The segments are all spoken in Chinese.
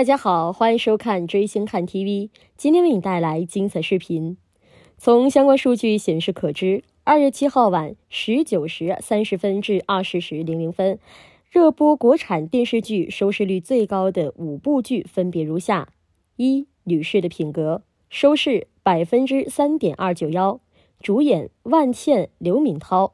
大家好，欢迎收看追星看 TV。今天为你带来精彩视频。从相关数据显示可知，二月七号晚十九时三十分至二十时零零分，热播国产电视剧收视率最高的五部剧分别如下：一、《女士的品格》，收视百分之三点二九幺，主演万茜、刘敏涛。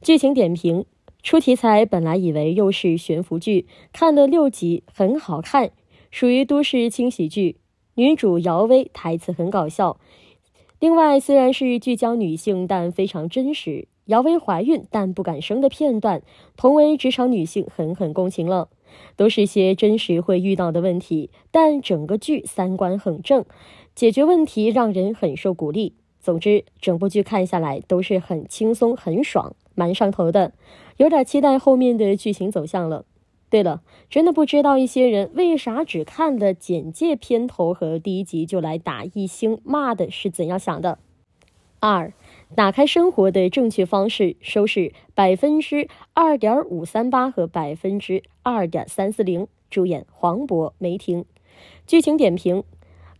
剧情点评：出题材，本来以为又是悬浮剧，看了六集，很好看。属于都市轻喜剧，女主姚威台词很搞笑。另外，虽然是聚焦女性，但非常真实。姚威怀孕但不敢生的片段，同为职场女性狠狠共情了。都是些真实会遇到的问题，但整个剧三观很正，解决问题让人很受鼓励。总之，整部剧看下来都是很轻松很爽，蛮上头的，有点期待后面的剧情走向了。对了，真的不知道一些人为啥只看了简介、片头和第一集就来打一星骂的是怎样想的。二，打开生活的正确方式，收视百分之二点五三八和百分之二点三四零，主演黄渤、梅婷，剧情点评。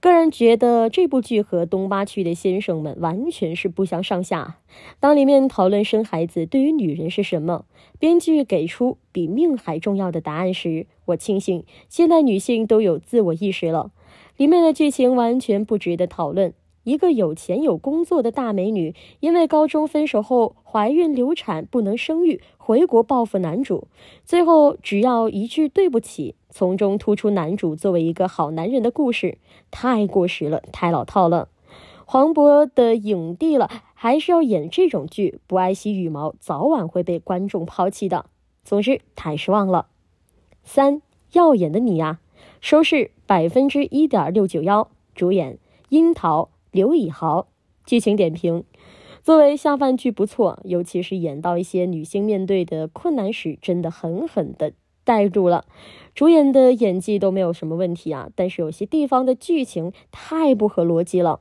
个人觉得这部剧和东八区的先生们完全是不相上下。当里面讨论生孩子对于女人是什么，编剧给出比命还重要的答案时，我庆幸现代女性都有自我意识了。里面的剧情完全不值得讨论。一个有钱有工作的大美女，因为高中分手后怀孕流产不能生育，回国报复男主，最后只要一句对不起，从中突出男主作为一个好男人的故事，太过时了，太老套了。黄渤的影帝了，还是要演这种剧，不爱惜羽毛，早晚会被观众抛弃的。总之，太失望了。三耀眼的你呀，收视百分之一点六九幺，主演樱桃。刘以豪，剧情点评：作为下饭剧不错，尤其是演到一些女性面对的困难时，真的狠狠的带住了。主演的演技都没有什么问题啊，但是有些地方的剧情太不合逻辑了。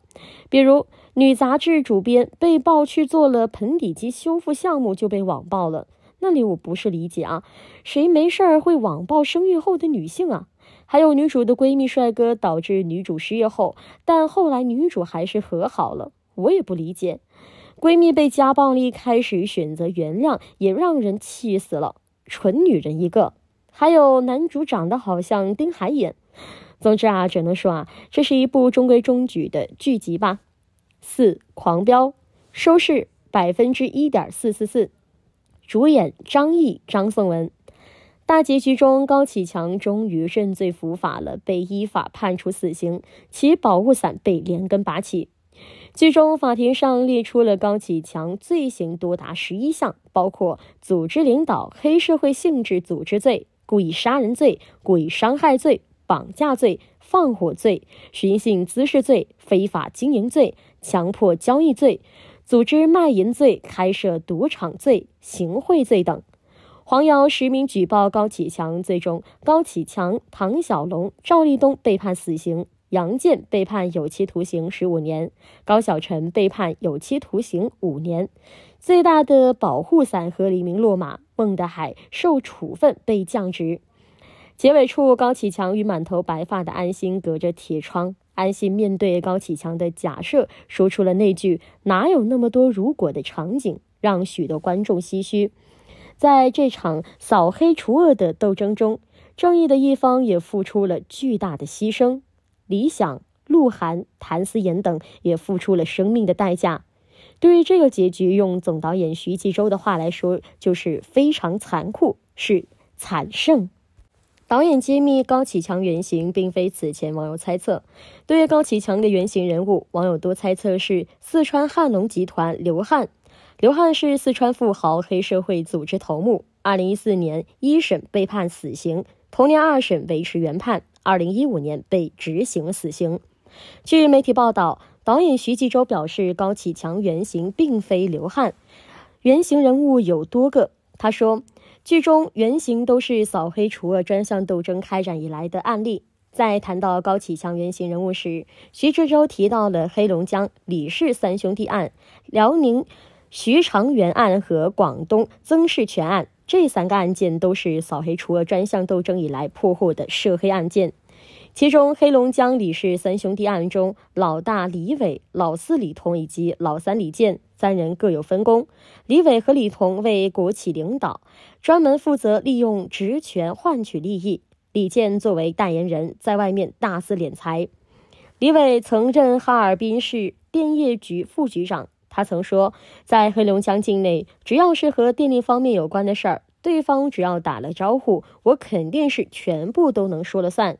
比如女杂志主编被曝去做了盆底肌修复项目就被网暴了，那里我不是理解啊，谁没事儿会网暴生育后的女性啊？还有女主的闺蜜帅哥导致女主失业后，但后来女主还是和好了，我也不理解。闺蜜被家暴一开始选择原谅，也让人气死了，蠢女人一个。还有男主长得好像丁海演。总之啊，只能说啊，这是一部中规中矩的剧集吧。四狂飙，收视百分之一点四四四，主演张译、张颂文。大结局中，高启强终于认罪伏法了，被依法判处死刑。其宝物伞被连根拔起。剧中法庭上列出了高启强罪行多达十一项，包括组织领导黑社会性质组织罪、故意杀人罪、故意伤害罪、绑架罪、放火罪、寻衅滋事罪、非法经营罪、强迫交易罪、组织卖淫罪、开设赌场罪、行贿罪等。黄瑶实名举报高启强，最终高启强、唐小龙、赵立东被判死刑，杨健被判有期徒刑十五年，高小晨被判有期徒刑五年。最大的保护伞和黎明落马，孟德海受处分被降职。结尾处，高启强与满头白发的安心隔着铁窗，安心面对高启强的假设，说出了那句“哪有那么多如果”的场景，让许多观众唏嘘。在这场扫黑除恶的斗争中，正义的一方也付出了巨大的牺牲，李想、鹿晗、谭思言等也付出了生命的代价。对于这个结局，用总导演徐纪周的话来说，就是非常残酷，是惨胜。导演揭秘高启强原型并非此前网友猜测，对于高启强的原型人物，网友多猜测是四川汉龙集团刘汉。刘汉是四川富豪、黑社会组织头目。二零一四年一审被判死刑，同年二审维持原判。二零一五年被执行死刑。据媒体报道，导演徐纪周表示，高启强原型并非刘汉，原型人物有多个。他说，剧中原型都是扫黑除恶专项斗争开展以来的案例。在谈到高启强原型人物时，徐纪周提到了黑龙江李氏三兄弟案、辽宁。徐长元案和广东曾世全案这三个案件都是扫黑除恶专项斗争以来破获的涉黑案件。其中，黑龙江李氏三兄弟案中，老大李伟、老四李通以及老三李健三人各有分工。李伟和李彤为国企领导，专门负责利用职权换取利益；李健作为代言人，在外面大肆敛财。李伟曾任哈尔滨市电业局副局长。他曾说，在黑龙江境内，只要是和电力方面有关的事儿，对方只要打了招呼，我肯定是全部都能说了算。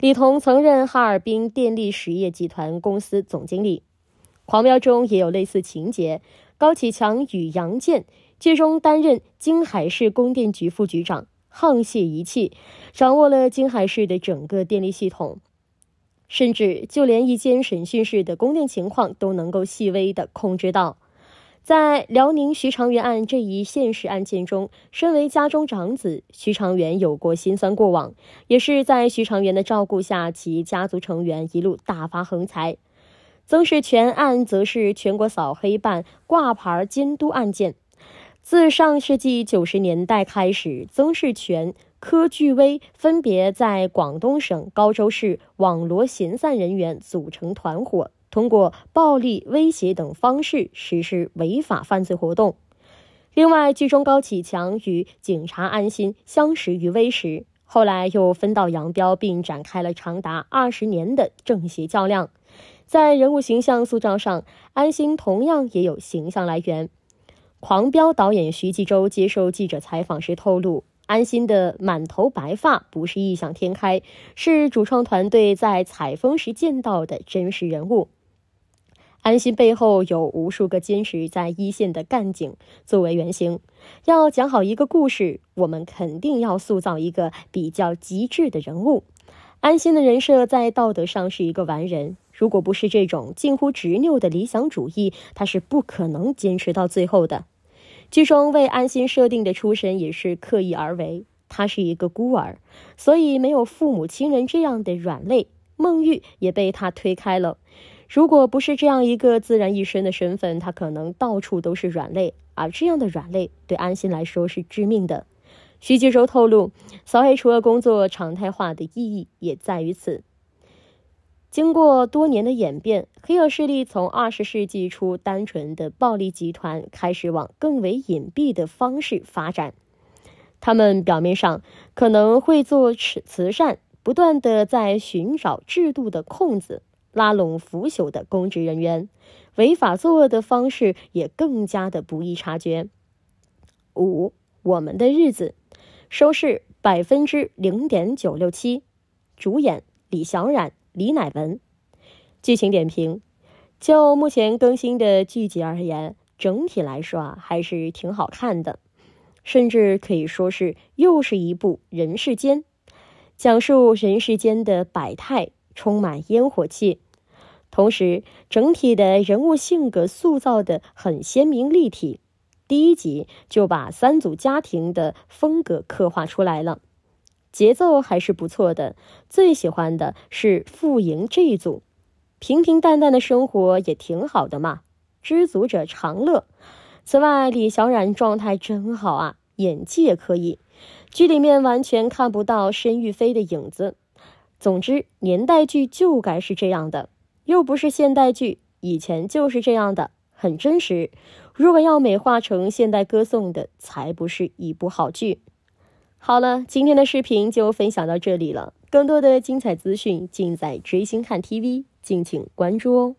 李彤曾任哈尔滨电力实业集团公司总经理。狂飙中也有类似情节，高启强与杨健最终担任金海市供电局副局长，沆瀣一气，掌握了金海市的整个电力系统。甚至就连一间审讯室的供电情况都能够细微的控制到。在辽宁徐长元案这一现实案件中，身为家中长子，徐长元有过辛酸过往，也是在徐长元的照顾下，其家族成员一路大发横财。曾仕全案则是全国扫黑办挂牌监督案件，自上世纪九十年代开始，曾仕全。柯巨威分别在广东省高州市网罗闲散人员，组成团伙，通过暴力威胁等方式实施违法犯罪活动。另外，剧中高启强与警察安心相识于微时，后来又分道扬镳，并展开了长达二十年的正邪较量。在人物形象塑造上，安心同样也有形象来源。狂飙导演徐纪周接受记者采访时透露。安心的满头白发不是异想天开，是主创团队在采风时见到的真实人物。安心背后有无数个坚持在一线的干警作为原型。要讲好一个故事，我们肯定要塑造一个比较极致的人物。安心的人设在道德上是一个完人，如果不是这种近乎执拗的理想主义，他是不可能坚持到最后的。剧中为安心设定的出身也是刻意而为，他是一个孤儿，所以没有父母亲人这样的软肋，孟玉也被他推开了。如果不是这样一个自然一身的身份，他可能到处都是软肋，而这样的软肋对安心来说是致命的。徐继周透露，扫黑除了工作常态化的意义，也在于此。经过多年的演变，黑恶势力从二十世纪初单纯的暴力集团开始往更为隐蔽的方式发展。他们表面上可能会做慈慈善，不断的在寻找制度的空子，拉拢腐朽的公职人员，违法作恶的方式也更加的不易察觉。五，《我们的日子》，收视百分之零点九六七，主演李小冉。李乃文，剧情点评：就目前更新的剧集而言，整体来说啊还是挺好看的，甚至可以说是又是一部《人世间》，讲述人世间的百态，充满烟火气。同时，整体的人物性格塑造的很鲜明立体，第一集就把三组家庭的风格刻画出来了。节奏还是不错的，最喜欢的是傅莹这一组，平平淡淡的生活也挺好的嘛，知足者常乐。此外，李小冉状态真好啊，演技也可以，剧里面完全看不到申玉菲的影子。总之，年代剧就该是这样的，又不是现代剧，以前就是这样的，很真实。如果要美化成现代歌颂的，才不是一部好剧。好了，今天的视频就分享到这里了。更多的精彩资讯尽在追星看 TV，敬请关注哦。